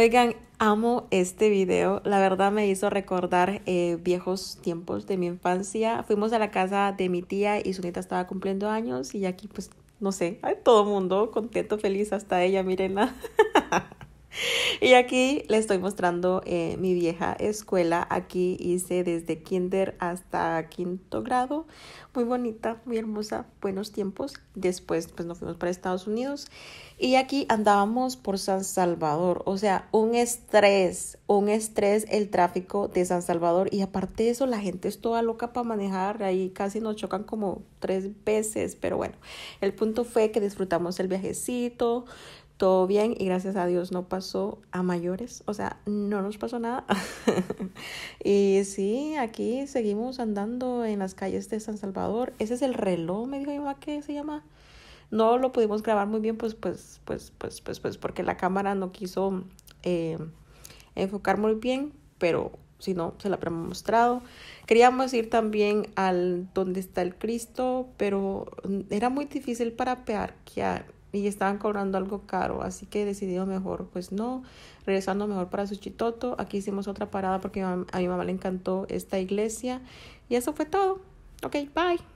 Oigan, amo este video. La verdad me hizo recordar eh, viejos tiempos de mi infancia. Fuimos a la casa de mi tía y su nieta estaba cumpliendo años y aquí pues, no sé, hay todo mundo contento, feliz, hasta ella, Mirena. Y aquí le estoy mostrando eh, mi vieja escuela. Aquí hice desde kinder hasta quinto grado. Muy bonita, muy hermosa, buenos tiempos. Después pues nos fuimos para Estados Unidos y aquí andábamos por San Salvador. O sea, un estrés, un estrés el tráfico de San Salvador. Y aparte de eso, la gente es toda loca para manejar. Ahí casi nos chocan como tres veces. Pero bueno, el punto fue que disfrutamos el viajecito todo bien y gracias a Dios no pasó a mayores, o sea, no nos pasó nada. y sí, aquí seguimos andando en las calles de San Salvador. Ese es el reloj, me dijo mi mamá que se llama. No lo pudimos grabar muy bien, pues, pues, pues, pues, pues, pues porque la cámara no quiso eh, enfocar muy bien, pero si no, se la habríamos mostrado. Queríamos ir también al donde está el Cristo, pero era muy difícil para a y estaban cobrando algo caro, así que he decidido mejor, pues no, regresando mejor para Suchitoto. Aquí hicimos otra parada porque a mi mamá le encantó esta iglesia y eso fue todo. Ok, bye.